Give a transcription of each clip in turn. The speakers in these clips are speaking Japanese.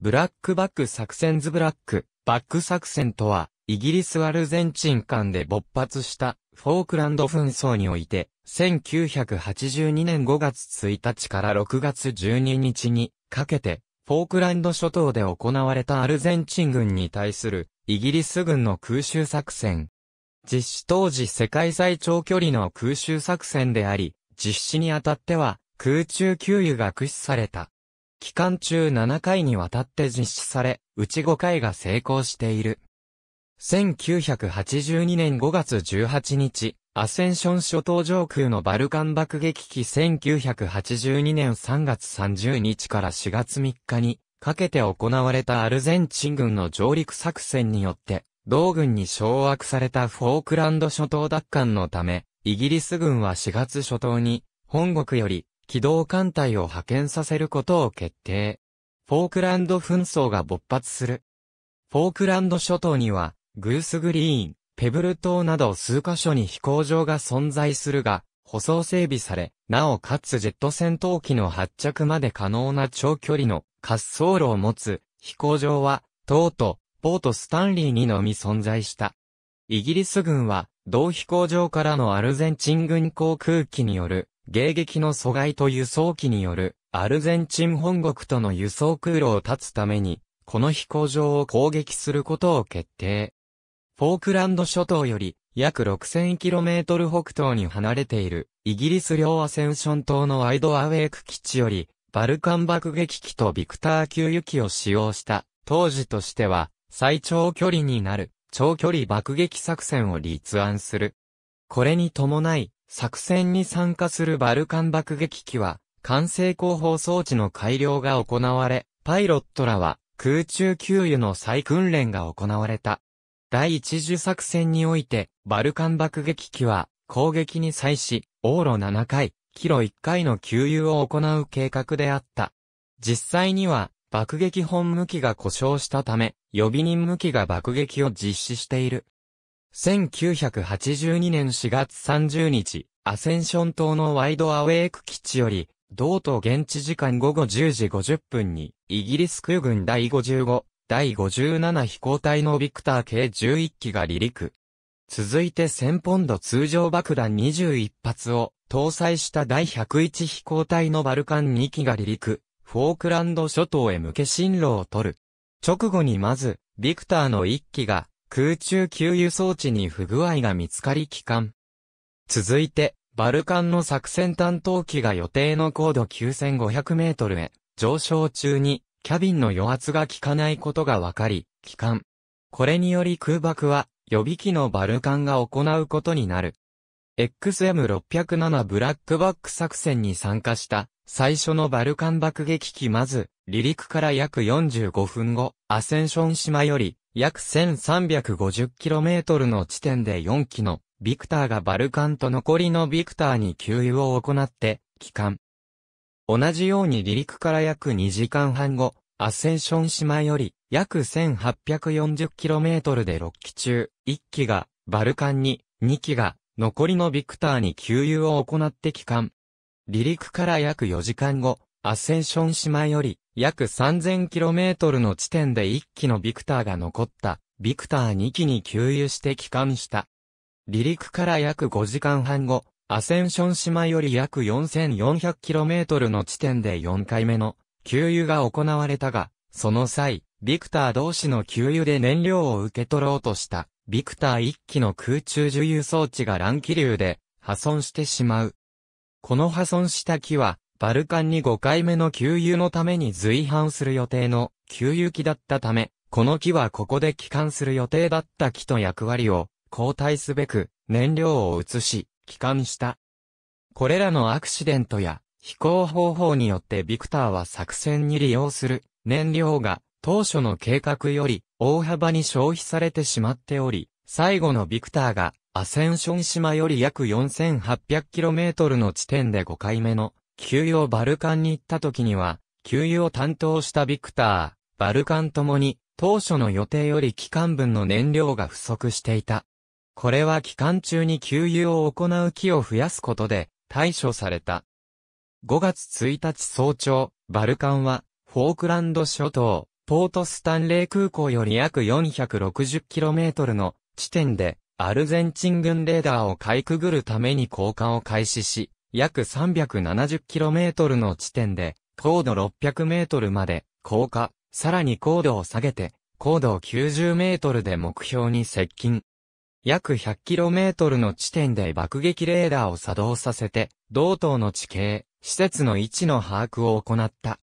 ブラックバック作戦ズブラック、バック作戦とは、イギリス・アルゼンチン間で勃発したフォークランド紛争において、1982年5月1日から6月12日にかけて、フォークランド諸島で行われたアルゼンチン軍に対するイギリス軍の空襲作戦。実施当時世界最長距離の空襲作戦であり、実施にあたっては空中給油が駆使された。期間中7回にわたって実施され、うち5回が成功している。1982年5月18日、アセンション諸島上空のバルカン爆撃機1982年3月30日から4月3日にかけて行われたアルゼンチン軍の上陸作戦によって、同軍に掌握されたフォークランド諸島奪還のため、イギリス軍は4月初頭に、本国より機動艦隊を派遣させることを決定。フォークランド紛争が勃発する。フォークランド諸島には、グースグリーン、ペブル島など数カ所に飛行場が存在するが、舗装整備され、なおかつジェット戦闘機の発着まで可能な長距離の滑走路を持つ飛行場は、とうとう、ポートスタンリーにのみ存在した。イギリス軍は、同飛行場からのアルゼンチン軍航空機による迎撃の阻害と輸送機によるアルゼンチン本国との輸送空路を断つために、この飛行場を攻撃することを決定。フォークランド諸島より約 6000km 北東に離れているイギリス領アセンション島のワイドアウェイク基地よりバルカン爆撃機とビクター級油機を使用した当時としては最長距離になる長距離爆撃作戦を立案する。これに伴い作戦に参加するバルカン爆撃機は、管制後方装置の改良が行われ、パイロットらは空中給油の再訓練が行われた。第一次作戦において、バルカン爆撃機は攻撃に際し、往路7回、キロ1回の給油を行う計画であった。実際には、爆撃本向きが故障したため、予備人向きが爆撃を実施している。1982年4月30日、アセンション島のワイドアウェイク基地より、同と現地時間午後10時50分に、イギリス空軍第55、第57飛行隊のビクター計11機が離陸。続いて1000ポンド通常爆弾21発を搭載した第101飛行隊のバルカン2機が離陸、フォークランド諸島へ向け進路を取る。直後にまず、ビクターの1機が空中給油装置に不具合が見つかり帰還。続いて、バルカンの作戦担当機が予定の高度9500メートルへ上昇中にキャビンの余圧が効かないことが分かり、帰還。これにより空爆は予備機のバルカンが行うことになる。XM607 ブラックバック作戦に参加した最初のバルカン爆撃機まず離陸から約45分後、アセンション島より約 1350km の地点で4機のビクターがバルカンと残りのビクターに給油を行って帰還。同じように離陸から約2時間半後、アセンション島より約 1840km で6機中、1機がバルカンに、2機が残りのビクターに給油を行って帰還。離陸から約4時間後、アセンション島より約 3000km の地点で1機のビクターが残った、ビクター2機に給油して帰還した。離陸から約5時間半後、アセンション島より約 4400km の地点で4回目の給油が行われたが、その際、ビクター同士の給油で燃料を受け取ろうとした、ビクター1機の空中受油装置が乱気流で破損してしまう。この破損した機は、バルカンに5回目の給油のために随伴する予定の給油機だったため、この機はここで帰還する予定だった機と役割を交代すべく燃料を移し、帰還した。これらのアクシデントや飛行方法によってビクターは作戦に利用する燃料が当初の計画より大幅に消費されてしまっており、最後のビクターがアセンション島より約 4800km の地点で5回目の給油をバルカンに行った時には、給油を担当したビクター、バルカンともに、当初の予定より期間分の燃料が不足していた。これは期間中に給油を行う木を増やすことで対処された。5月1日早朝、バルカンは、フォークランド諸島、ポートスタンレー空港より約 460km の地点で、アルゼンチン軍レーダーをかいくぐるために交換を開始し、約 370km の地点で、高度 600m まで、降下、さらに高度を下げて、高度 90m で目標に接近。約 100km の地点で爆撃レーダーを作動させて、同等の地形、施設の位置の把握を行った。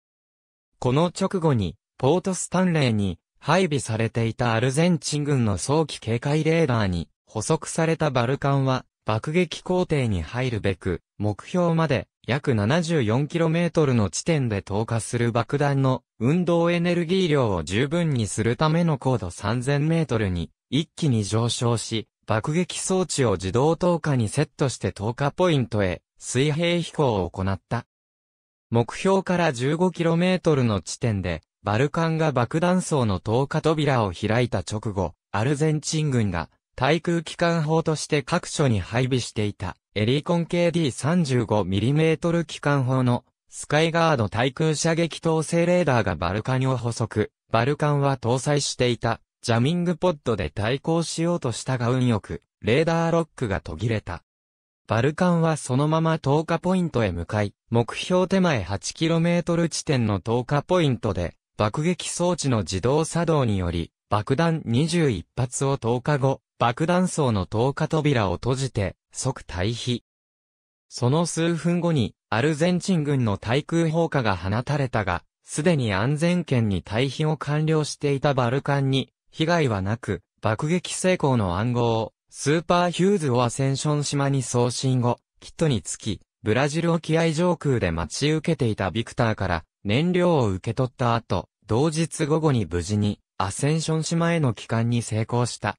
この直後に、ポートスタンレーに配備されていたアルゼンチン軍の早期警戒レーダーに捕捉されたバルカンは爆撃工程に入るべく、目標まで約 74km の地点で投下する爆弾の運動エネルギー量を十分にするための高度 3000m に一気に上昇し、爆撃装置を自動投下にセットして投下ポイントへ水平飛行を行った。目標から 15km の地点で、バルカンが爆弾層の投下扉を開いた直後、アルゼンチン軍が対空機関砲として各所に配備していた、エリコン k D35mm 機関砲の、スカイガード対空射撃統制レーダーがバルカンを捕捉。バルカンは搭載していた、ジャミングポッドで対抗しようとしたが運よく、レーダーロックが途切れた。バルカンはそのまま投下ポイントへ向かい、目標手前 8km 地点の投下ポイントで、爆撃装置の自動作動により、爆弾21発を投下後、爆弾層の投下扉を閉じて、即退避。その数分後に、アルゼンチン軍の対空砲火が放たれたが、すでに安全圏に退避を完了していたバルカンに、被害はなく、爆撃成功の暗号を、スーパーヒューズをアセンション島に送信後、キットにつき、ブラジル沖合上空で待ち受けていたビクターから燃料を受け取った後、同日午後に無事にアセンション島への帰還に成功した。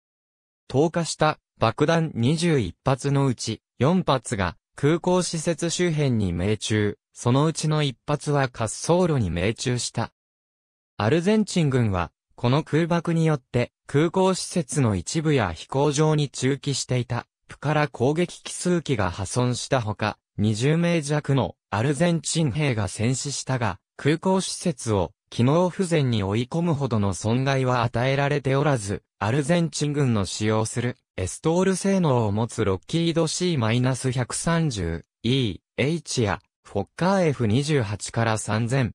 投下した爆弾21発のうち4発が空港施設周辺に命中、そのうちの1発は滑走路に命中した。アルゼンチン軍は、この空爆によって空港施設の一部や飛行場に駐機していた、プから攻撃機数機が破損したほか、20名弱のアルゼンチン兵が戦死したが、空港施設を機能不全に追い込むほどの損害は与えられておらず、アルゼンチン軍の使用するエストール性能を持つロッキード C-130E、H やフォッカー F28 から3000。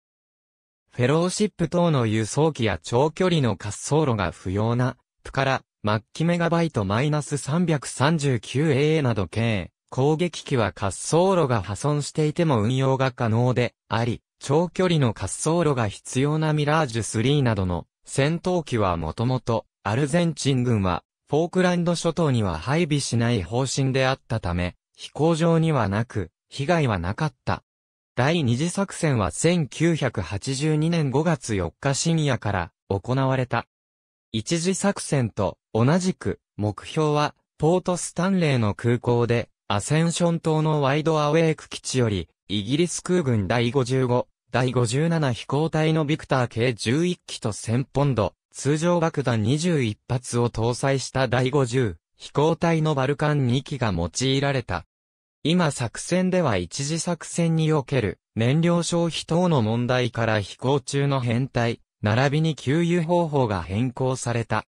フェローシップ等の輸送機や長距離の滑走路が不要な、プから末期メガバイト -339AA など計、攻撃機は滑走路が破損していても運用が可能であり、長距離の滑走路が必要なミラージュ3などの戦闘機はもともとアルゼンチン軍はフォークランド諸島には配備しない方針であったため飛行場にはなく被害はなかった。第二次作戦は1982年5月4日深夜から行われた。一次作戦と同じく目標はポートスタンレーの空港でアセンション島のワイドアウェイク基地よりイギリス空軍第55、第57飛行隊のビクター計11機と1000ポンド、通常爆弾21発を搭載した第50飛行隊のバルカン2機が用いられた。今作戦では一次作戦における燃料消費等の問題から飛行中の変態、並びに給油方法が変更された。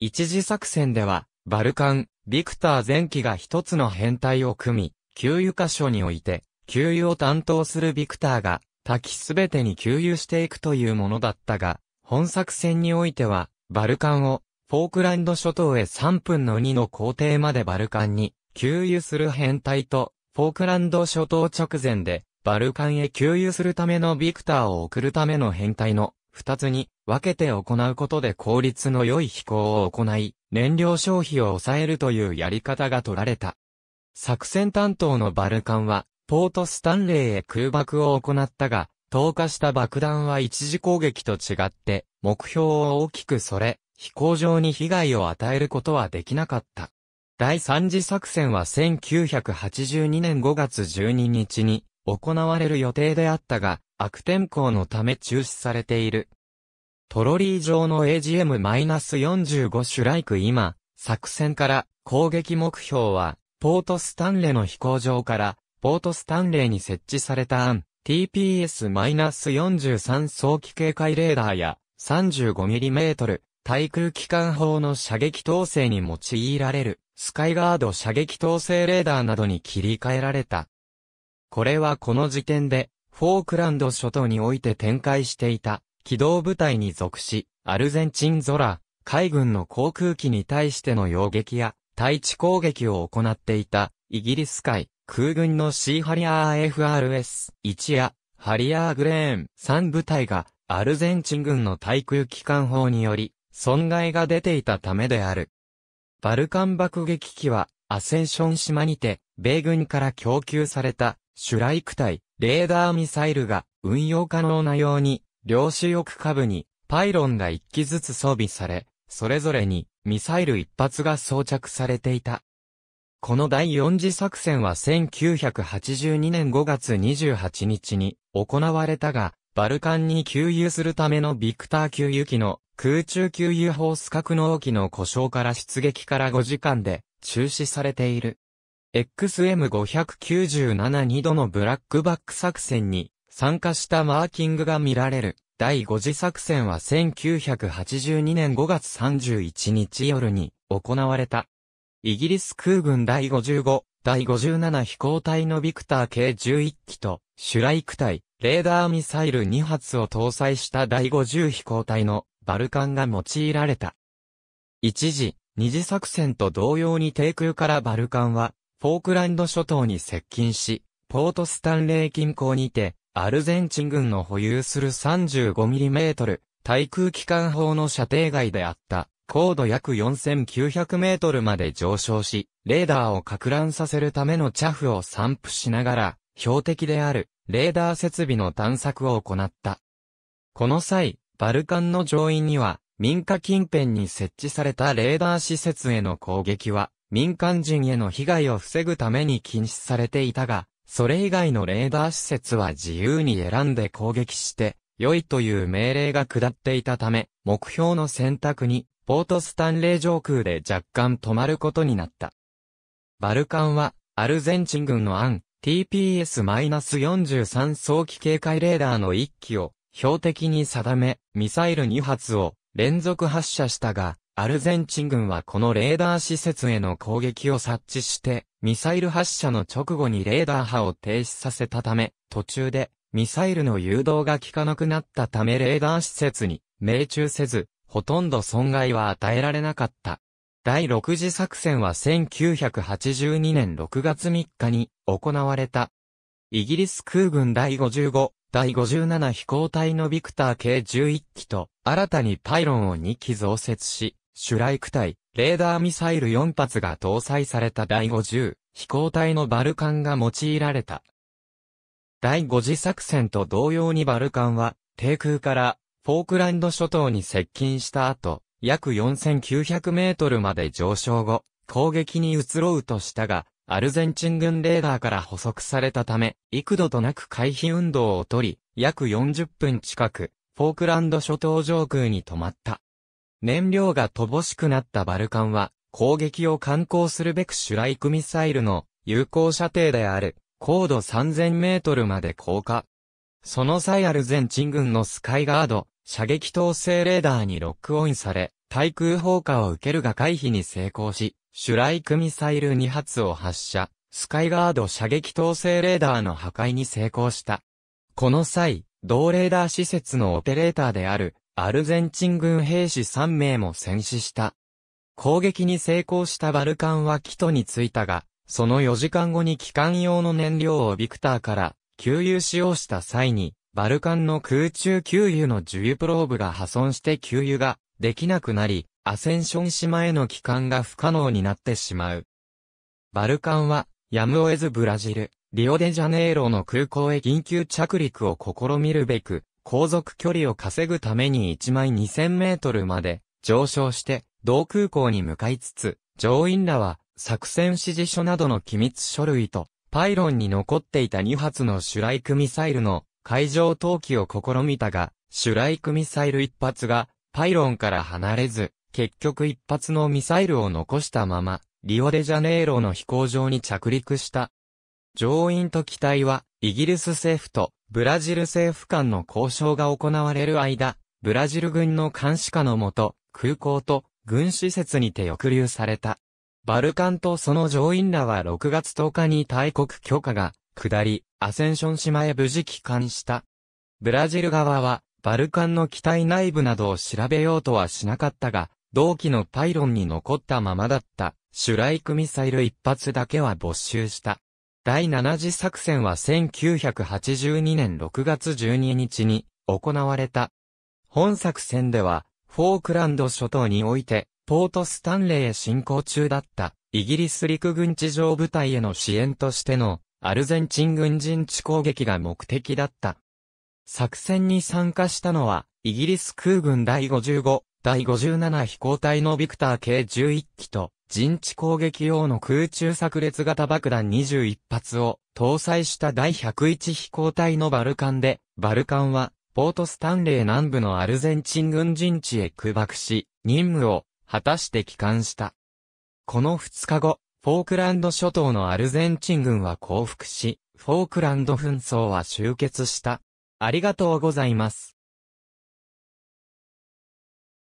一次作戦では、バルカン、ビクター前期が一つの編隊を組み、給油箇所において、給油を担当するビクターが、滝すべてに給油していくというものだったが、本作戦においては、バルカンを、フォークランド諸島へ3分の2の工程までバルカンに、給油する編隊と、フォークランド諸島直前で、バルカンへ給油するためのビクターを送るための編隊の、二つに分けて行うことで効率の良い飛行を行い、燃料消費を抑えるというやり方が取られた。作戦担当のバルカンは、ポートスタンレーへ空爆を行ったが、投下した爆弾は一時攻撃と違って、目標を大きくそれ、飛行場に被害を与えることはできなかった。第三次作戦は1982年5月12日に行われる予定であったが、悪天候のため中止されている。トロリー上の AGM-45 シュライク今、作戦から攻撃目標は、ポートスタンレの飛行場からポートスタンレーに設置された案、TPS-43 早期警戒レーダーや 35mm 対空機関砲の射撃統制に用いられるスカイガード射撃統制レーダーなどに切り替えられた。これはこの時点でフォークランド諸島において展開していた機動部隊に属し、アルゼンチンゾラ海軍の航空機に対しての揚撃や対地攻撃を行っていたイギリス海空軍のシーハリアー FRS1 やハリアーグレーン3部隊がアルゼンチン軍の対空機関砲により損害が出ていたためである。バルカン爆撃機はアセンション島にて米軍から供給されたシュライク隊レーダーミサイルが運用可能なように量子翼下部にパイロンが1機ずつ装備され、それぞれにミサイル1発が装着されていた。この第4次作戦は1982年5月28日に行われたが、バルカンに給油するためのビクター給油機の空中給油ホース格納機の故障から出撃から5時間で中止されている。XM597-2 度のブラックバック作戦に参加したマーキングが見られる。第5次作戦は1982年5月31日夜に行われた。イギリス空軍第55、第57飛行隊のビクター計11機と、シュライク隊、レーダーミサイル2発を搭載した第50飛行隊のバルカンが用いられた。一時、二次作戦と同様に低空からバルカンは、フォークランド諸島に接近し、ポートスタンレー近郊にて、アルゼンチン軍の保有する 35mm 対空機関砲の射程外であった高度約4900メートルまで上昇し、レーダーを拡乱させるためのチャフを散布しながら、標的であるレーダー設備の探索を行った。この際、バルカンの上院には、民家近辺に設置されたレーダー施設への攻撃は、民間人への被害を防ぐために禁止されていたが、それ以外のレーダー施設は自由に選んで攻撃して、良いという命令が下っていたため、目標の選択にポートスタンレー上空で若干止まることになった。バルカンは、アルゼンチン軍のアン、TPS-43 早期警戒レーダーの1機を、標的に定め、ミサイル2発を連続発射したが、アルゼンチン軍はこのレーダー施設への攻撃を察知して、ミサイル発射の直後にレーダー波を停止させたため、途中でミサイルの誘導が効かなくなったためレーダー施設に命中せず、ほとんど損害は与えられなかった。第6次作戦は1982年6月3日に行われた。イギリス空軍第55、第57飛行隊のビクター計11機と、新たにパイロンを2機増設し、シュライク隊、レーダーミサイル4発が搭載された第50、飛行隊のバルカンが用いられた。第5次作戦と同様にバルカンは、低空からフォークランド諸島に接近した後、約4900メートルまで上昇後、攻撃に移ろうとしたが、アルゼンチン軍レーダーから捕捉されたため、幾度となく回避運動をとり、約40分近く、フォークランド諸島上空に止まった。燃料が乏しくなったバルカンは、攻撃を敢行するべく主イクミサイルの有効射程である、高度3000メートルまで降下。その際アルゼンチン軍のスカイガード、射撃統制レーダーにロックオンされ、対空砲火を受けるが回避に成功し、シュライクミサイル2発を発射、スカイガード射撃統制レーダーの破壊に成功した。この際、同レーダー施設のオペレーターである、アルゼンチン軍兵士3名も戦死した。攻撃に成功したバルカンは基トに着いたが、その4時間後に機関用の燃料をビクターから給油使用した際に、バルカンの空中給油の受油プローブが破損して給油ができなくなり、アセンション島への帰還が不可能になってしまう。バルカンは、やむを得ずブラジル、リオデジャネイロの空港へ緊急着陸を試みるべく、航続距離を稼ぐために1枚2000メートルまで上昇して、同空港に向かいつつ、乗員らは作戦指示書などの機密書類とパイロンに残っていた2発のシュライクミサイルの海上投棄を試みたが、シュライクミサイル1発がパイロンから離れず、結局1発のミサイルを残したまま、リオデジャネイロの飛行場に着陸した。乗員と機体は、イギリス政府とブラジル政府間の交渉が行われる間、ブラジル軍の監視下のもと、空港と軍施設にて抑留された。バルカンとその乗員らは6月10日に大国許可が下り、アセンション島へ無事帰還した。ブラジル側は、バルカンの機体内部などを調べようとはしなかったが、同期のパイロンに残ったままだった、シュライクミサイル一発だけは没収した。第7次作戦は1982年6月12日に行われた。本作戦では、フォークランド諸島において、ポートスタンレーへ進行中だったイギリス陸軍地上部隊への支援としてのアルゼンチン軍人地攻撃が目的だった。作戦に参加したのは、イギリス空軍第55、第57飛行隊のビクター計11機と、陣地攻撃用の空中炸裂型爆弾21発を搭載した第101飛行隊のバルカンで、バルカンは、ポートスタンレー南部のアルゼンチン軍陣地へ空爆し、任務を果たして帰還した。この2日後、フォークランド諸島のアルゼンチン軍は降伏し、フォークランド紛争は終結した。ありがとうございます。